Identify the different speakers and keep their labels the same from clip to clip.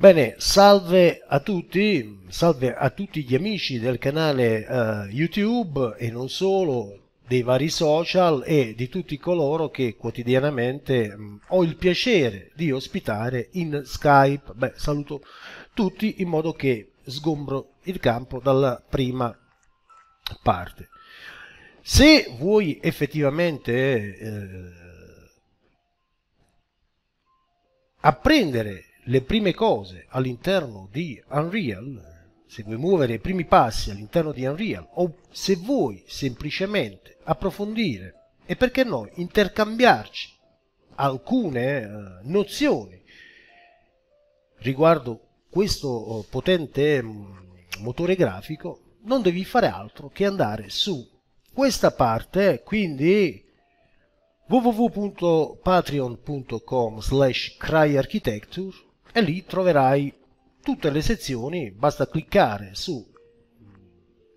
Speaker 1: Bene, salve a tutti, salve a tutti gli amici del canale uh, YouTube e non solo, dei vari social e di tutti coloro che quotidianamente mh, mm, ho il piacere di ospitare in Skype. Beh, saluto tutti in modo che sgombro il campo dalla prima parte. Se vuoi effettivamente eh, apprendere le prime cose all'interno di Unreal, se vuoi muovere i primi passi all'interno di Unreal o se vuoi semplicemente approfondire e perché no intercambiarci alcune eh, nozioni riguardo questo oh, potente mm, motore grafico, non devi fare altro che andare su questa parte, quindi www.patreon.com slash cryarchitecture e lì troverai tutte le sezioni, basta cliccare su,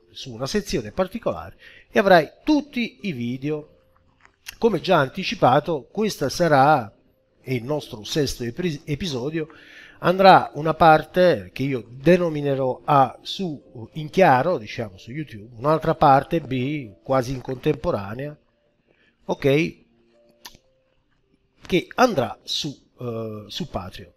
Speaker 1: su una sezione particolare e avrai tutti i video. Come già anticipato, questo sarà il nostro sesto episodio, andrà una parte che io denominerò A su in chiaro, diciamo su YouTube, un'altra parte B quasi in contemporanea, ok, che andrà su, uh, su Patreon.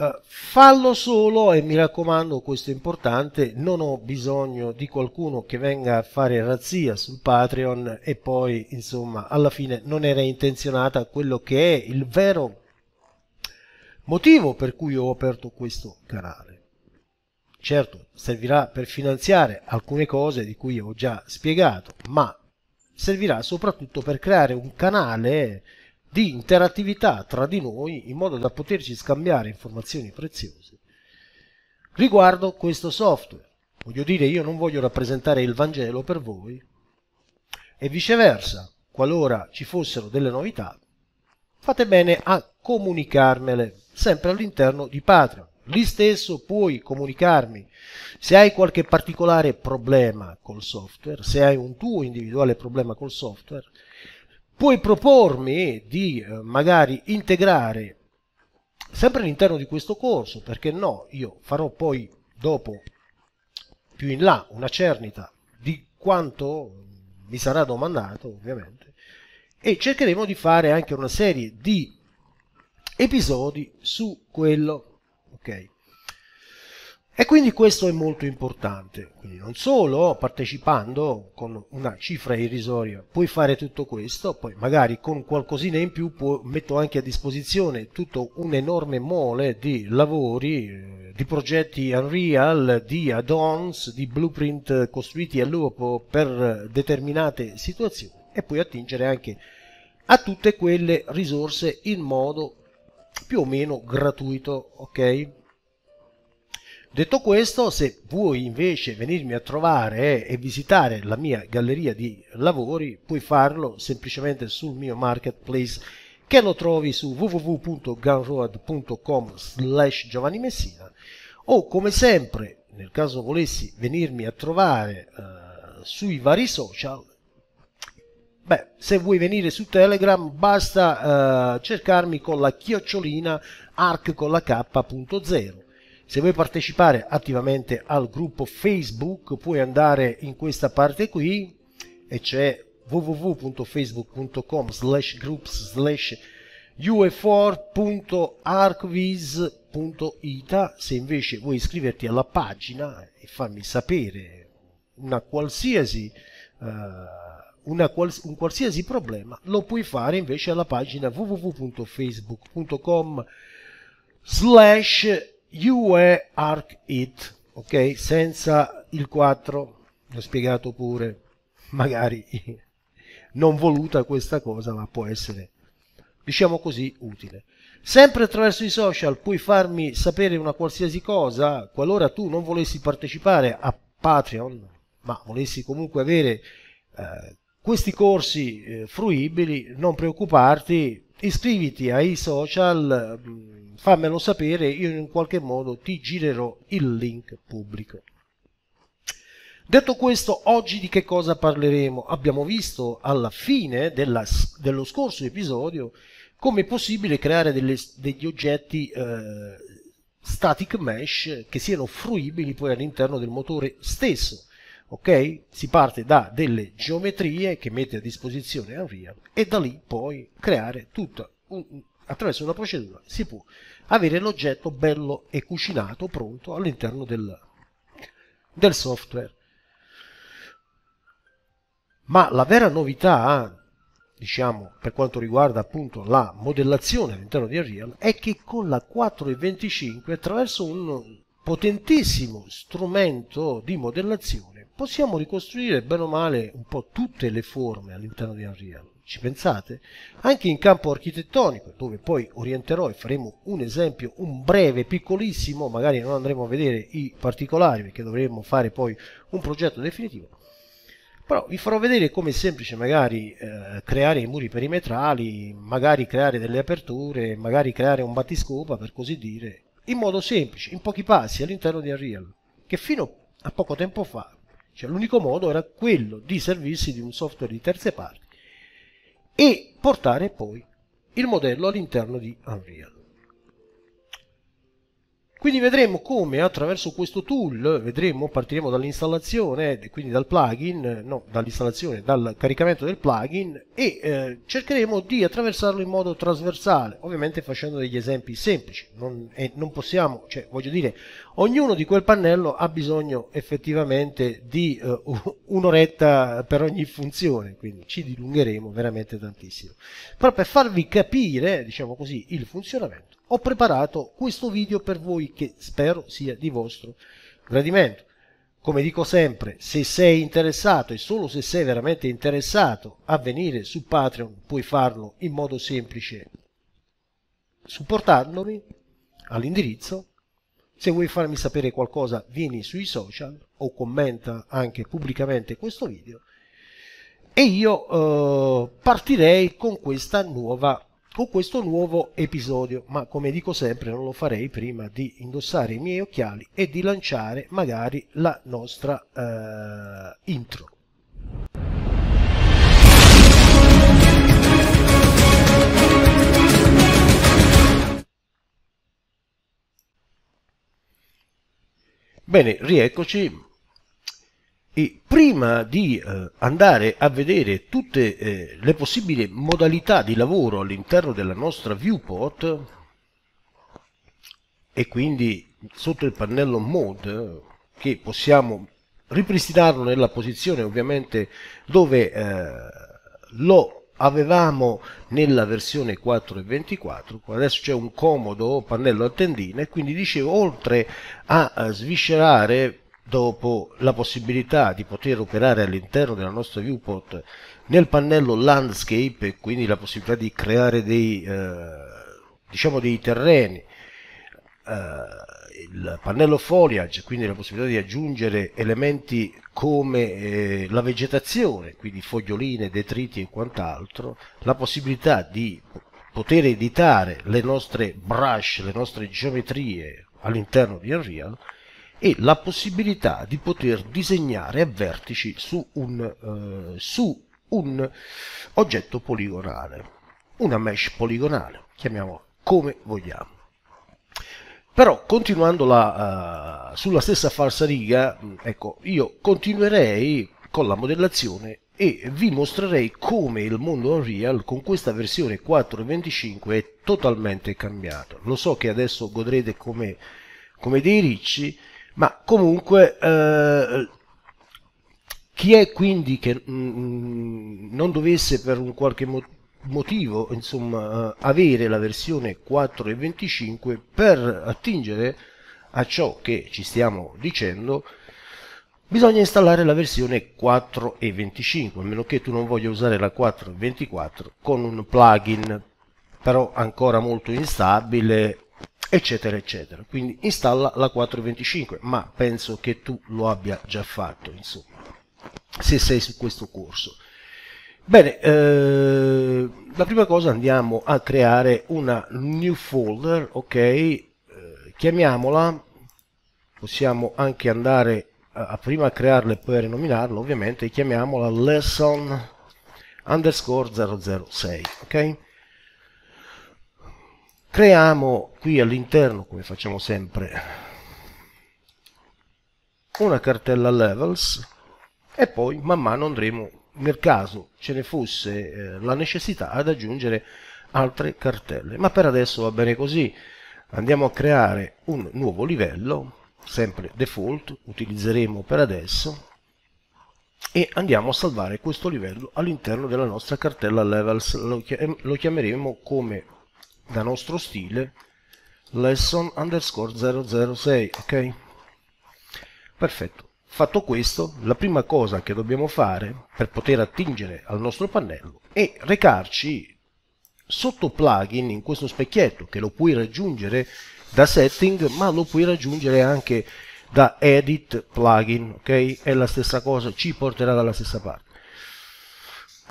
Speaker 1: Eh, fallo solo e mi raccomando, questo è importante, non ho bisogno di qualcuno che venga a fare razzia sul Patreon e poi, insomma, alla fine non era intenzionata quello che è il vero motivo per cui ho aperto questo canale. Certo, servirà per finanziare alcune cose di cui ho già spiegato, ma servirà soprattutto per creare un canale di interattività tra di noi in modo da poterci scambiare informazioni preziose riguardo questo software. Voglio dire, io non voglio rappresentare il Vangelo per voi e viceversa, qualora ci fossero delle novità, fate bene a comunicarmele sempre all'interno di Patreon. Lì stesso puoi comunicarmi se hai qualche particolare problema col software, se hai un tuo individuale problema col software, puoi propormi di eh, magari integrare sempre all'interno di questo corso, perché no, io farò poi dopo più in là una cernita di quanto mi sarà domandato ovviamente e cercheremo di fare anche una serie di episodi su quello ok e quindi questo è molto importante, quindi non solo partecipando con una cifra irrisoria puoi fare tutto questo, poi magari con qualcosina in più può, metto anche a disposizione tutto un enorme mole di lavori, eh, di progetti Unreal, di add-ons, di blueprint costruiti all'uopo per determinate situazioni e puoi attingere anche a tutte quelle risorse in modo più o meno gratuito, ok? Detto questo, se vuoi invece venirmi a trovare e visitare la mia galleria di lavori, puoi farlo semplicemente sul mio marketplace che lo trovi su www.gunroad.com slash Giovanni Messina o come sempre nel caso volessi venirmi a trovare uh, sui vari social beh se vuoi venire su telegram basta uh, cercarmi con la chiocciolina arc con la k.0 se vuoi partecipare attivamente al gruppo Facebook puoi andare in questa parte qui e c'è www.facebook.com slash groups slash ufor.arcvis.ita se invece vuoi iscriverti alla pagina e farmi sapere una qualsiasi uh, una, un qualsiasi problema lo puoi fare invece alla pagina www.facebook.com slash UE arc it, ok? Senza il 4, l'ho spiegato pure, magari non voluta questa cosa, ma può essere, diciamo così, utile. Sempre attraverso i social puoi farmi sapere una qualsiasi cosa, qualora tu non volessi partecipare a Patreon, ma volessi comunque avere eh, questi corsi eh, fruibili, non preoccuparti, iscriviti ai social. Mh, mm, fammelo sapere, io in qualche modo ti girerò il link pubblico. Detto questo, oggi di che cosa parleremo? Abbiamo visto alla fine della, dello scorso episodio come è possibile creare delle, degli oggetti eh, static mesh che siano fruibili poi all'interno del motore stesso. Ok? Si parte da delle geometrie che mette a disposizione Unreal e da lì poi creare tutta un, attraverso una procedura si può avere l'oggetto bello e cucinato pronto all'interno del, del software. Ma la vera novità diciamo, per quanto riguarda appunto la modellazione all'interno di Unreal, è che con la 4.25, attraverso un potentissimo strumento di modellazione, possiamo ricostruire bene o male un po' tutte le forme all'interno di Unreal. Ci pensate? Anche in campo architettonico, dove poi orienterò e faremo un esempio, un breve, piccolissimo, magari non andremo a vedere i particolari perché dovremo fare poi un progetto definitivo, però vi farò vedere come è semplice magari eh, creare i muri perimetrali, magari creare delle aperture, magari creare un battiscopa per così dire, in modo semplice, in pochi passi all'interno di Unreal, che fino a poco tempo fa, cioè l'unico modo era quello di servirsi di un software di terze parti e portare poi il modello all'interno di Unreal. Quindi vedremo come attraverso questo tool, vedremo, partiremo dall'installazione, quindi dal plugin, no, dall'installazione, dal caricamento del plugin e eh, cercheremo di attraversarlo in modo trasversale, ovviamente facendo degli esempi semplici, non, eh, non possiamo, cioè voglio dire, ognuno di quel pannello ha bisogno effettivamente di eh, un'oretta per ogni funzione, quindi ci dilungheremo veramente tantissimo. Però per farvi capire, diciamo così, il funzionamento, ho preparato questo video per voi che spero sia di vostro gradimento. Come dico sempre, se sei interessato e solo se sei veramente interessato a venire su Patreon puoi farlo in modo semplice supportandomi all'indirizzo. Se vuoi farmi sapere qualcosa vieni sui social o commenta anche pubblicamente questo video e io eh, partirei con questa nuova con questo nuovo episodio, ma come dico sempre non lo farei prima di indossare i miei occhiali e di lanciare magari la nostra eh, intro. Bene, rieccoci e prima di eh, andare a vedere tutte eh, le possibili modalità di lavoro all'interno della nostra viewport e quindi sotto il pannello mode che possiamo ripristinarlo nella posizione ovviamente dove eh, lo avevamo nella versione 4.24 adesso c'è un comodo pannello a tendina e quindi dicevo oltre a, a eh, sviscerare dopo la possibilità di poter operare all'interno della nostra viewport nel pannello landscape e quindi la possibilità di creare dei, eh, diciamo dei terreni eh, il pannello foliage quindi la possibilità di aggiungere elementi come eh, la vegetazione quindi foglioline detriti e quant'altro la possibilità di poter editare le nostre brush le nostre geometrie all'interno di Unreal e la possibilità di poter disegnare a vertici su un, eh, su un oggetto poligonale, una mesh poligonale, chiamiamola come vogliamo. Però continuando la, uh, sulla stessa falsariga, ecco, io continuerei con la modellazione e vi mostrerei come il mondo Unreal con questa versione 4.25 è totalmente cambiato. Lo so che adesso godrete come, come dei ricci, ma comunque eh, chi è quindi che mh, mm, mm, non dovesse per un qualche motivo motivo insomma eh, avere la versione 4.25 per attingere a ciò che ci stiamo dicendo bisogna installare la versione 4.25 a meno che tu non voglia usare la 4.24 con un plugin però ancora molto instabile eccetera eccetera quindi installa la 425 ma penso che tu lo abbia già fatto insomma se sei su questo corso bene eh, la prima cosa andiamo a creare una new folder ok eh, chiamiamola possiamo anche andare a, a prima crearla e poi a rinominarla ovviamente chiamiamola lesson underscore 006 ok Creiamo qui all'interno, come facciamo sempre, una cartella levels e poi man mano andremo, nel caso ce ne fosse eh, la necessità, ad aggiungere altre cartelle. Ma per adesso va bene così. Andiamo a creare un nuovo livello, sempre default, utilizzeremo per adesso, e andiamo a salvare questo livello all'interno della nostra cartella levels lo, chiameremo come da nostro stile lesson underscore 006 ok perfetto Fatto questo, la prima cosa che dobbiamo fare per poter attingere al nostro pannello è recarci sotto plugin in questo specchietto che lo puoi raggiungere da setting ma lo puoi raggiungere anche da edit plugin, ok? È la stessa cosa, ci porterà dalla stessa parte.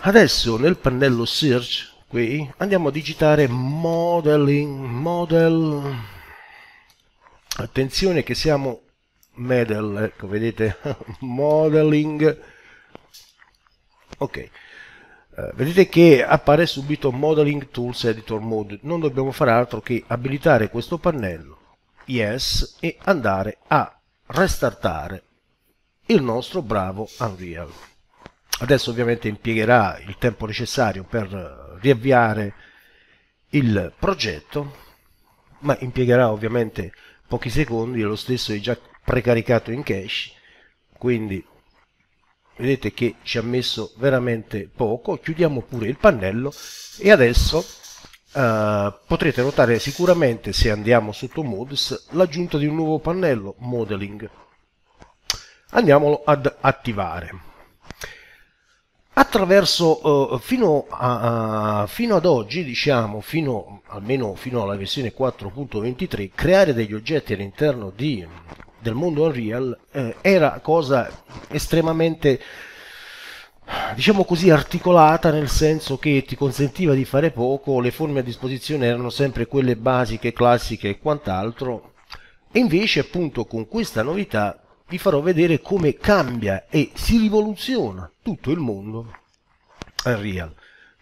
Speaker 1: Adesso nel pannello search qui andiamo a digitare modeling model attenzione che siamo medel ecco vedete modeling ok eh, vedete che appare subito Modeling Tools Editor Mode. Non dobbiamo fare altro che abilitare questo pannello, Yes, e andare a restartare il nostro bravo Unreal. Adesso ovviamente impiegherà il tempo necessario per eh, riavviare il progetto, ma impiegherà ovviamente pochi secondi lo stesso è già precaricato in cache, quindi vedete che ci ha messo veramente poco, chiudiamo pure il pannello e adesso eh, potrete notare sicuramente se andiamo sotto Modes l'aggiunta di un nuovo pannello Modeling. Andiamolo ad attivare attraverso eh, fino, a, a, fino, ad oggi, diciamo, fino, almeno fino alla versione 4.23, creare degli oggetti all'interno di, del mondo Unreal eh, era cosa estremamente diciamo così articolata nel senso che ti consentiva di fare poco, le forme a disposizione erano sempre quelle basiche, classiche e quant'altro. E invece appunto con questa novità vi farò vedere come cambia e si rivoluziona tutto il mondo Unreal.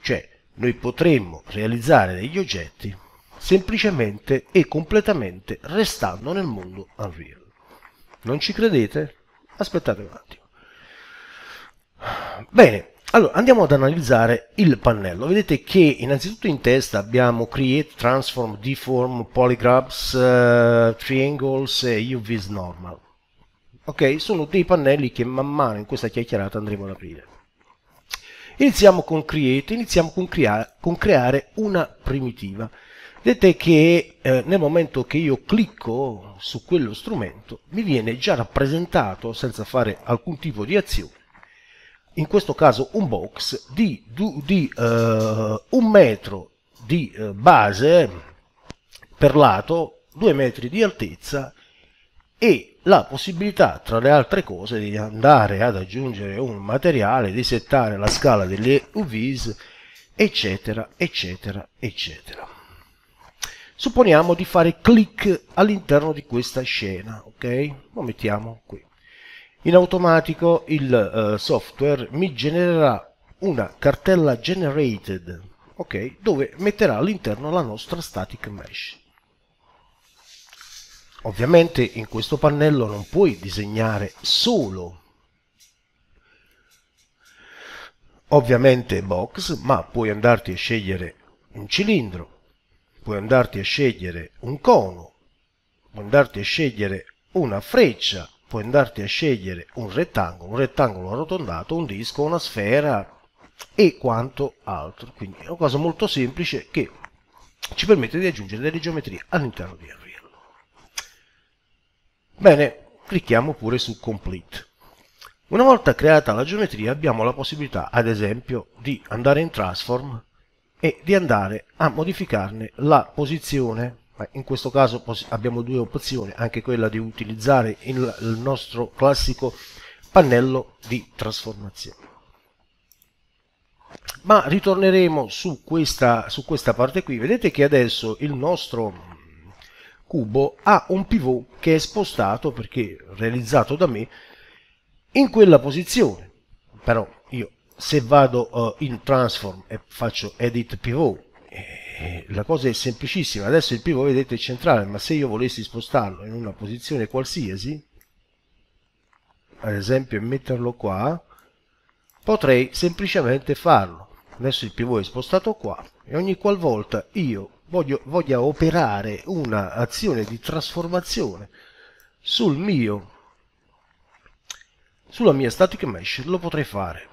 Speaker 1: Cioè, noi potremmo realizzare degli oggetti semplicemente e completamente restando nel mondo Unreal. Non ci credete? Aspettate un attimo. Bene, allora andiamo ad analizzare il pannello. Vedete che innanzitutto in testa abbiamo Create, Transform, Deform, Polygraphs, uh, Triangles e UVs Normal ok? Sono dei pannelli che man mano in questa chiacchierata andremo ad aprire. Iniziamo con Create, iniziamo con, crea con creare una primitiva. Vedete che eh, nel momento che io clicco su quello strumento mi viene già rappresentato, senza fare alcun tipo di azione, in questo caso un box di, di uh, un metro di uh, base per lato, due metri di altezza e la possibilità, tra le altre cose, di andare ad aggiungere un materiale, di settare la scala delle UVs, eccetera, eccetera, eccetera. Supponiamo di fare clic all'interno di questa scena, ok? Lo mettiamo qui. In automatico il uh, software mi genererà una cartella generated, ok? Dove metterà all'interno la nostra static mesh. Ovviamente in questo pannello non puoi disegnare solo ovviamente box, ma puoi andarti a scegliere un cilindro, puoi andarti a scegliere un cono, puoi andarti a scegliere una freccia, puoi andarti a scegliere un rettangolo, un rettangolo arrotondato, un disco, una sfera e quanto altro. Quindi è una cosa molto semplice che ci permette di aggiungere delle geometrie all'interno di R. Bene, clicchiamo pure su Complete. Una volta creata la geometria abbiamo la possibilità, ad esempio, di andare in Transform e di andare a modificarne la posizione. In questo caso abbiamo due opzioni, anche quella di utilizzare il nostro classico pannello di trasformazione. Ma ritorneremo su questa, su questa parte qui. Vedete che adesso il nostro cubo ha un pivot che è spostato perché realizzato da me in quella posizione però io se vado uh, in transform e faccio edit pivot eh, la cosa è semplicissima adesso il pivot vedete è centrale ma se io volessi spostarlo in una posizione qualsiasi ad esempio metterlo qua potrei semplicemente farlo adesso il pivot è spostato qua e ogni qualvolta io voglio, voglia operare un'azione di trasformazione sul mio, sulla mia static mesh, lo potrei fare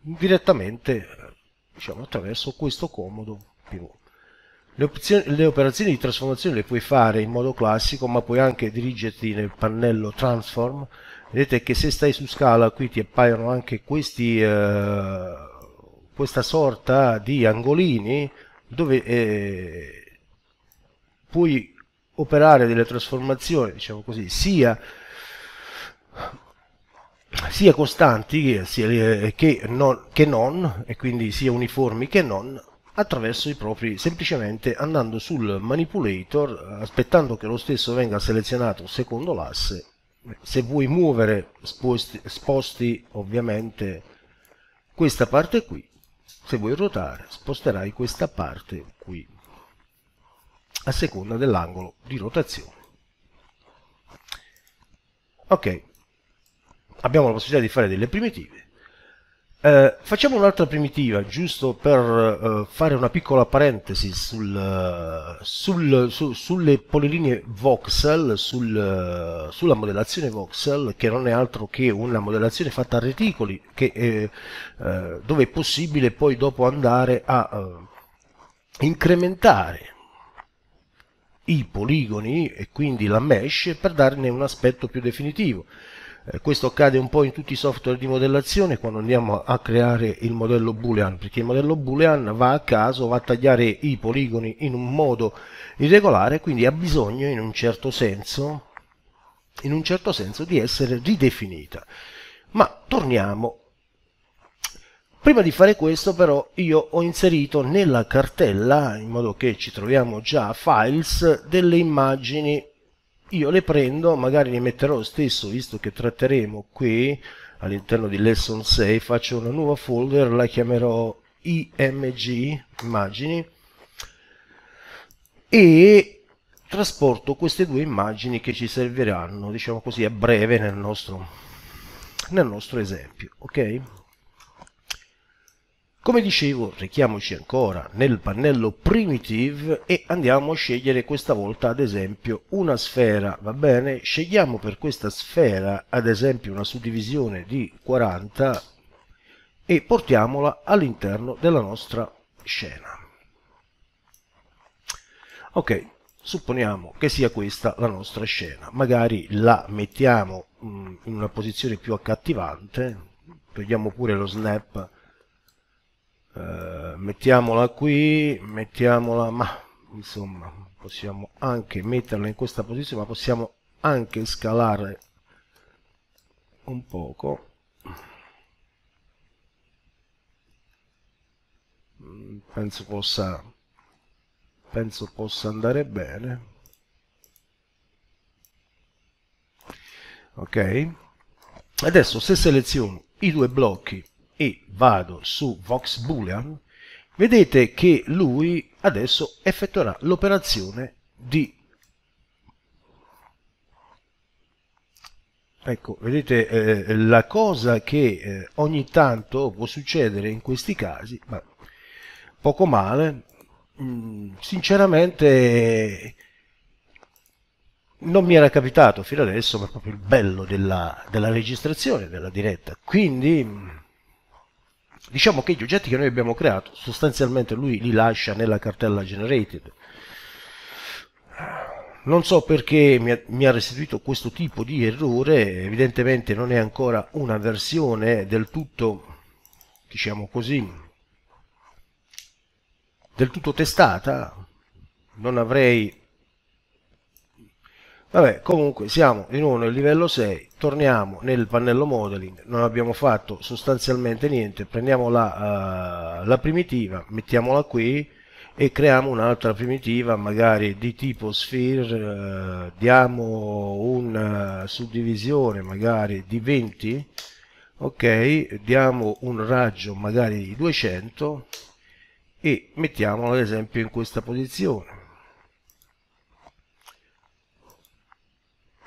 Speaker 1: direttamente diciamo, attraverso questo comodo pivot. Le, le, operazioni di trasformazione le puoi fare in modo classico, ma puoi anche dirigerti nel pannello Transform. Vedete che se stai su scala qui ti appaiono anche questi, eh, questa sorta di angolini dove eh, puoi operare delle trasformazioni, diciamo così, sia, sia costanti sia, che, non, che non, e quindi sia uniformi che non, attraverso i propri, semplicemente andando sul manipulator, aspettando che lo stesso venga selezionato secondo l'asse, se vuoi muovere sposti, sposti ovviamente questa parte qui se vuoi ruotare sposterai questa parte qui a seconda dell'angolo di rotazione ok abbiamo la possibilità di fare delle primitive eh, facciamo un'altra primitiva, giusto per eh, fare una piccola parentesi sul, sul, su, sulle polilinee voxel, sul, sulla modellazione voxel, che non è altro che una modellazione fatta a reticoli, che, eh, eh dove è possibile poi dopo andare a eh, incrementare i poligoni e quindi la mesh per darne un aspetto più definitivo. Eh, questo accade un po' in tutti i software di modellazione quando andiamo a creare il modello boolean, perché il modello boolean va a caso, va a tagliare i poligoni in un modo irregolare, quindi ha bisogno in un certo senso, in un certo senso di essere ridefinita. Ma torniamo Prima di fare questo però io ho inserito nella cartella, in modo che ci troviamo già a files, delle immagini io le prendo, magari le metterò lo stesso, visto che tratteremo qui all'interno di lesson 6, faccio una nuova folder, la chiamerò img, immagini, e trasporto queste due immagini che ci serviranno, diciamo così, a breve nel nostro, nel nostro esempio, ok? Come dicevo, richiamoci ancora nel pannello Primitive e andiamo a scegliere questa volta ad esempio una sfera, va bene? Scegliamo per questa sfera ad esempio una suddivisione di 40 e portiamola all'interno della nostra scena. Ok, supponiamo che sia questa la nostra scena, magari la mettiamo mm, in una posizione più accattivante, togliamo pure lo snap eh, mettiamola qui mettiamola ma insomma possiamo anche metterla in questa posizione ma possiamo anche scalare un poco mm, penso possa penso possa andare bene ok adesso se seleziono i due blocchi e vado su Vox Boolean, vedete che lui adesso effettuerà l'operazione di Ecco, vedete eh, la cosa che eh, ogni tanto può succedere in questi casi, ma poco male, mh, mm, sinceramente non mi era capitato fino adesso, ma è proprio il bello della, della registrazione, della diretta. Quindi mm, diciamo che gli oggetti che noi abbiamo creato sostanzialmente lui li lascia nella cartella generated non so perché mi ha, mi ha restituito questo tipo di errore evidentemente non è ancora una versione del tutto diciamo così del tutto testata non avrei Vabbè, comunque siamo di nuovo nel livello 6, torniamo nel pannello modeling, non abbiamo fatto sostanzialmente niente, prendiamo la, uh, la primitiva, mettiamola qui e creiamo un'altra primitiva magari di tipo sphere, uh, diamo una eh, suddivisione magari di 20, ok, diamo un raggio magari di 200 e mettiamola ad esempio in questa posizione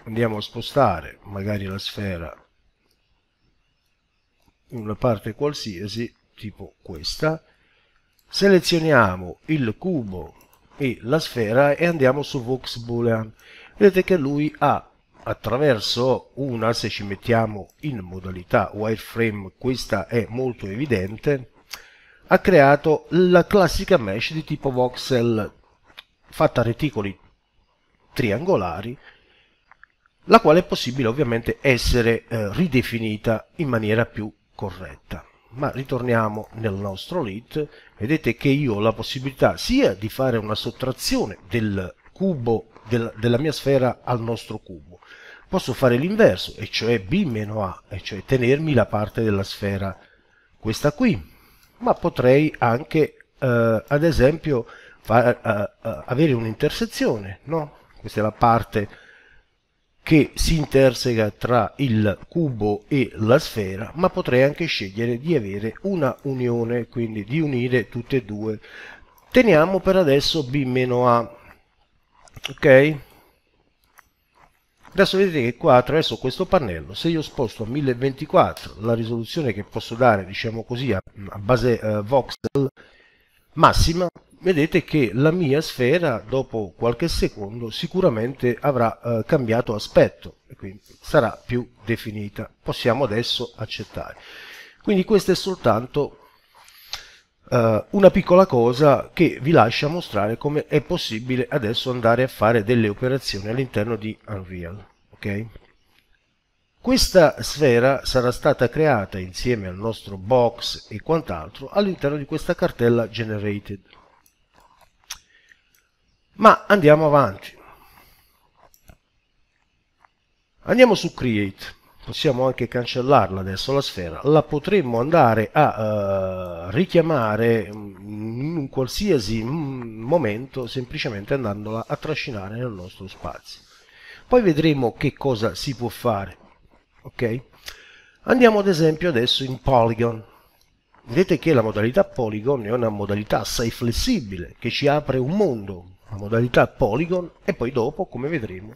Speaker 1: andiamo a spostare magari la sfera in una parte qualsiasi tipo questa selezioniamo il cubo e la sfera e andiamo su Vox Boolean vedete che lui ha attraverso una se ci mettiamo in modalità wireframe questa è molto evidente ha creato la classica mesh di tipo voxel fatta a reticoli triangolari la quale è possibile ovviamente essere eh, ridefinita in maniera più corretta. Ma ritorniamo nel nostro lit, vedete che io ho la possibilità sia di fare una sottrazione del cubo del, della mia sfera al nostro cubo, posso fare l'inverso, e cioè b a, e cioè tenermi la parte della sfera questa qui, ma potrei anche eh, ad esempio far, eh, eh, avere un'intersezione, no? Questa è la parte che si interseca tra il cubo e la sfera, ma potrei anche scegliere di avere una unione, quindi di unire tutte e due. Teniamo per adesso B-A, ok? Adesso vedete che qua attraverso questo pannello, se io sposto a 1024 la risoluzione che posso dare, diciamo così, a, base eh, voxel massima, vedete che la mia sfera dopo qualche secondo sicuramente avrà eh, cambiato aspetto e quindi sarà più definita. Possiamo adesso accettare. Quindi questa è soltanto eh, una piccola cosa che vi lascia mostrare come è possibile adesso andare a fare delle operazioni all'interno di Unreal. Okay? Questa sfera sarà stata creata insieme al nostro box e quant'altro all'interno di questa cartella generated. Ma andiamo avanti. Andiamo su Create. Possiamo anche cancellarla adesso la sfera. La potremmo andare a uh, richiamare mm, in un qualsiasi mm, momento semplicemente andandola a trascinare nel nostro spazio. Poi vedremo che cosa si può fare. Ok? Andiamo ad esempio adesso in Polygon. Vedete che la modalità Polygon è una modalità assai flessibile che ci apre un mondo la modalità polygon e poi dopo, come vedremo,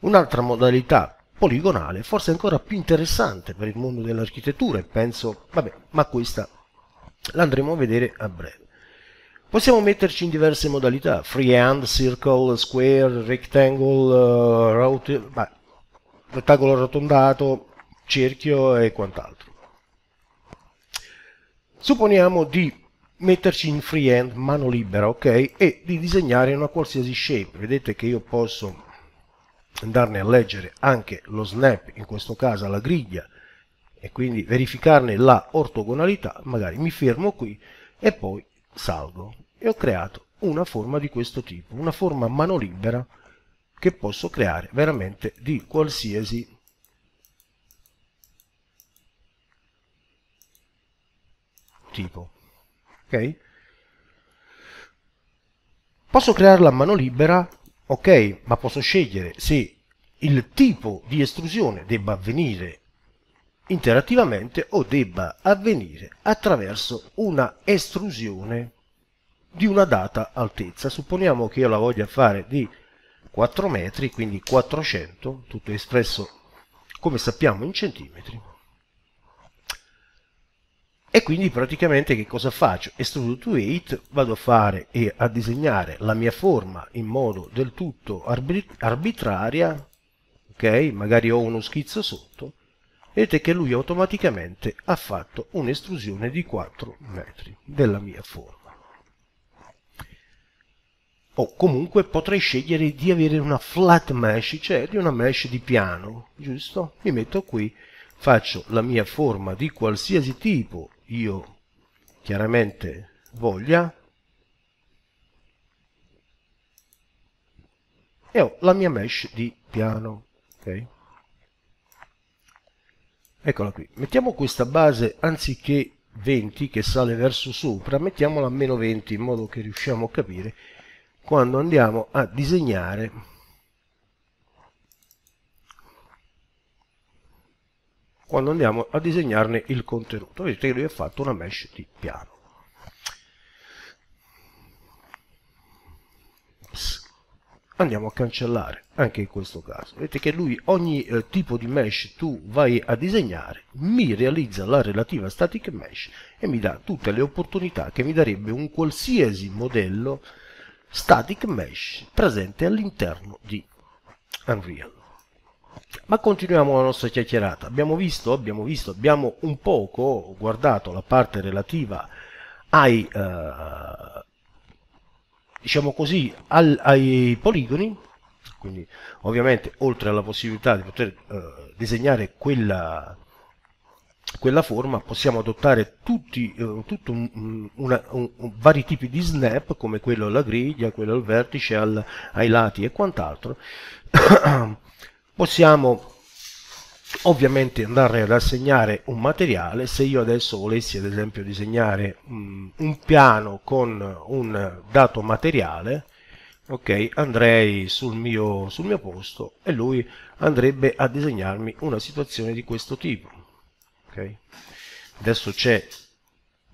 Speaker 1: un'altra modalità poligonale, forse ancora più interessante per il mondo dell'architettura e penso, vabbè, ma questa l'andremo a vedere a breve. Possiamo metterci in diverse modalità, freehand, circle, square, rectangle, eh, route, beh, rettangolo arrotondato, cerchio e quant'altro. Supponiamo di metterci in freehand, mano libera, ok? E di disegnare una qualsiasi shape. Vedete che io posso andarne a leggere anche lo snap, in questo caso la griglia, e quindi verificarne la ortogonalità, magari mi fermo qui e poi salgo. E ho creato una forma di questo tipo, una forma mano libera che posso creare veramente di qualsiasi tipo ok? Posso crearla a mano libera, ok, ma posso scegliere se il tipo di estrusione debba avvenire interattivamente o debba avvenire attraverso una estrusione di una data altezza. Supponiamo che io la voglia fare di 4 metri, quindi 400, tutto espresso come sappiamo in centimetri. E quindi praticamente che cosa faccio? Estrudo to 8, vado a fare e a disegnare la mia forma in modo del tutto arbit arbitraria, ok? Magari ho uno schizzo sotto, vedete che lui automaticamente ha fatto un'estrusione di 4 metri della mia forma. O comunque potrei scegliere di avere una flat mesh, cioè di una mesh di piano, giusto? Mi metto qui, faccio la mia forma di qualsiasi tipo io chiaramente voglia e ho la mia mesh di piano ok eccola qui mettiamo questa base anziché 20 che sale verso sopra mettiamola a meno 20 in modo che riusciamo a capire quando andiamo a disegnare quando andiamo a disegnarne il contenuto. Vedete che lui ha fatto una mesh di piano. Andiamo a cancellare anche in questo caso. Vedete che lui ogni eh, tipo di mesh tu vai a disegnare, mi realizza la relativa static mesh e mi dà tutte le opportunità che mi darebbe un qualsiasi modello static mesh presente all'interno di Unreal. Ma continuiamo la nostra chiacchierata. Abbiamo visto, abbiamo visto, abbiamo un poco guardato la parte relativa ai, eh, diciamo così, al, ai poligoni, quindi ovviamente oltre alla possibilità di poter eh, disegnare quella, quella forma possiamo adottare tutti eh, tutto un, una, un, un, vari tipi di snap come quello alla griglia, quello al vertice, al, ai lati e quant'altro possiamo ovviamente andare ad assegnare un materiale se io adesso volessi ad esempio disegnare um, un piano con un dato materiale ok andrei sul mio, sul mio posto e lui andrebbe a disegnarmi una situazione di questo tipo ok adesso c'è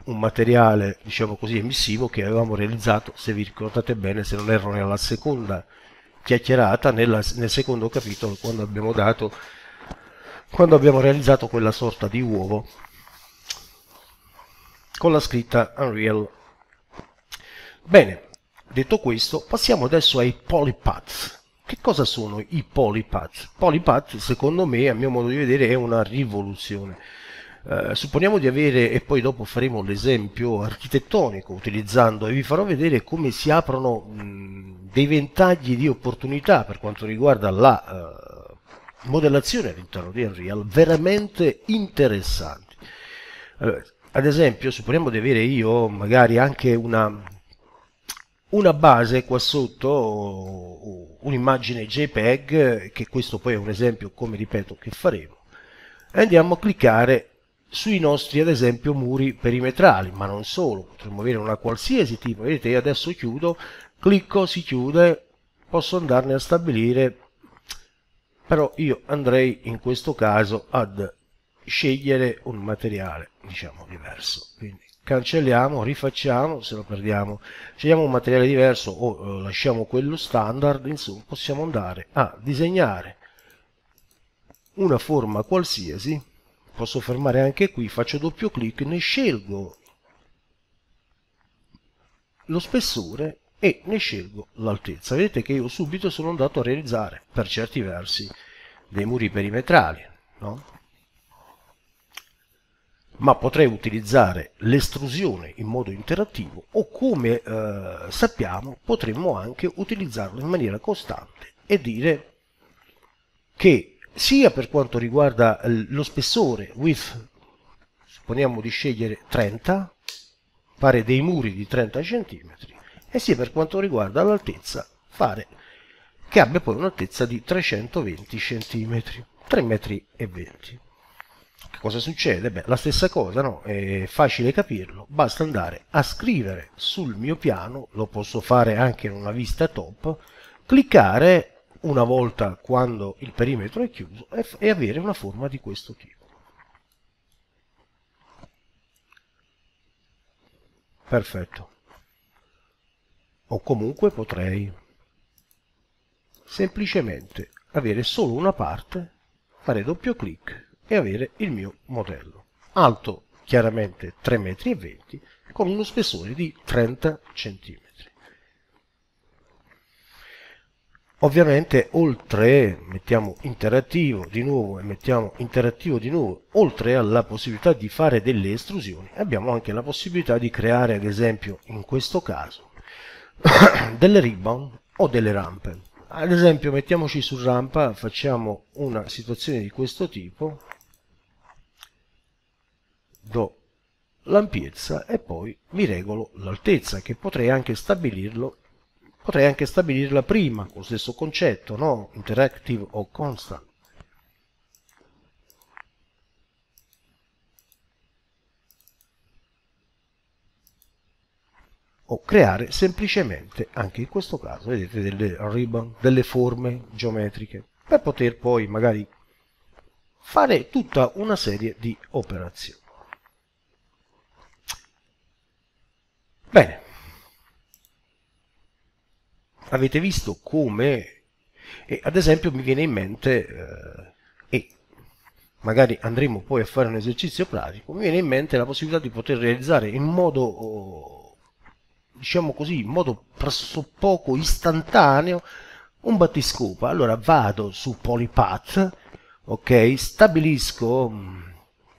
Speaker 1: un materiale diciamo così emissivo che avevamo realizzato se vi ricordate bene se non erro nella seconda chiacchierata nella, nel secondo capitolo quando abbiamo dato quando abbiamo realizzato quella sorta di uovo con la scritta Unreal. Bene, detto questo, passiamo adesso ai polypath. Che cosa sono i polypath? Polypath, secondo me, a mio modo di vedere, è una rivoluzione eh, supponiamo di avere, e poi dopo faremo l'esempio architettonico utilizzando, e vi farò vedere come si aprono mh, dei ventagli di opportunità per quanto riguarda la eh, modellazione all'interno di Unreal, veramente interessanti. Allora, ad esempio, supponiamo di avere io magari anche una, una base qua sotto, un'immagine JPEG, che questo poi è un esempio, come ripeto, che faremo. Andiamo a cliccare sui nostri ad esempio muri perimetrali ma non solo potremmo avere una qualsiasi tipo vedete io adesso chiudo clicco si chiude posso andarne a stabilire però io andrei in questo caso ad scegliere un materiale diciamo diverso quindi cancelliamo rifacciamo se lo perdiamo scegliamo un materiale diverso o eh, lasciamo quello standard insomma possiamo andare a disegnare una forma qualsiasi posso fermare anche qui, faccio doppio clic, ne scelgo lo spessore e ne scelgo l'altezza. Vedete che io subito sono andato a realizzare, per certi versi, dei muri perimetrali, no? ma potrei utilizzare l'estrusione in modo interattivo o come eh, sappiamo potremmo anche utilizzarlo in maniera costante e dire che sia per quanto riguarda lo spessore width supponiamo di scegliere 30 fare dei muri di 30 cm e sia per quanto riguarda l'altezza fare che abbia poi un'altezza di 320 cm 3,20 metri che cosa succede? Beh, la stessa cosa, no? È facile capirlo, basta andare a scrivere sul mio piano, lo posso fare anche in una vista top, cliccare una volta quando il perimetro è chiuso e avere una forma di questo tipo. Perfetto. O comunque potrei semplicemente avere solo una parte, fare doppio clic e avere il mio modello. Alto chiaramente 3,20 m con uno spessore di 30 cm. ovviamente oltre mettiamo interattivo di nuovo e mettiamo interattivo di nuovo oltre alla possibilità di fare delle estrusioni abbiamo anche la possibilità di creare ad esempio in questo caso delle ribbon o delle rampe ad esempio mettiamoci su rampa facciamo una situazione di questo tipo do l'ampiezza e poi mi regolo l'altezza che potrei anche stabilirlo potrei anche stabilirla prima, con lo stesso concetto, no? Interactive o constant. o creare semplicemente, anche in questo caso, vedete, delle ribbon, delle forme geometriche, per poter poi magari fare tutta una serie di operazioni. Bene, avete visto come, e ad esempio mi viene in mente, eh, e magari andremo poi a fare un esercizio pratico, mi viene in mente la possibilità di poter realizzare in modo, diciamo così, in modo presso poco istantaneo un battiscopa. Allora vado su Polypath, ok, stabilisco mm,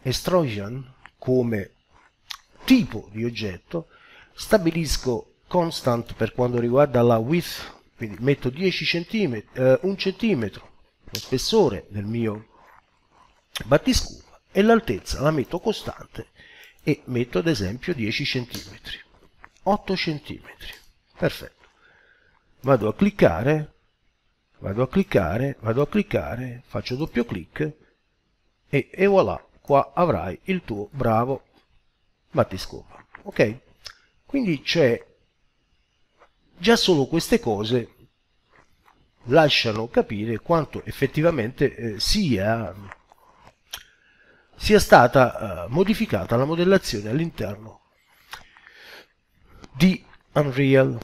Speaker 1: Estrosion come tipo di oggetto, stabilisco constant per quanto riguarda la width, quindi metto 10 cm, eh, 1 cm, lo spessore del mio battiscupa e l'altezza la metto costante e metto ad esempio 10 cm, 8 cm, perfetto. Vado a cliccare, vado a cliccare, vado a cliccare, faccio doppio clic e, e voilà, qua avrai il tuo bravo battiscopa. Ok? Quindi c'è Già solo queste cose lasciano capire quanto effettivamente eh, sia, sia, stata eh, modificata la modellazione all'interno di Unreal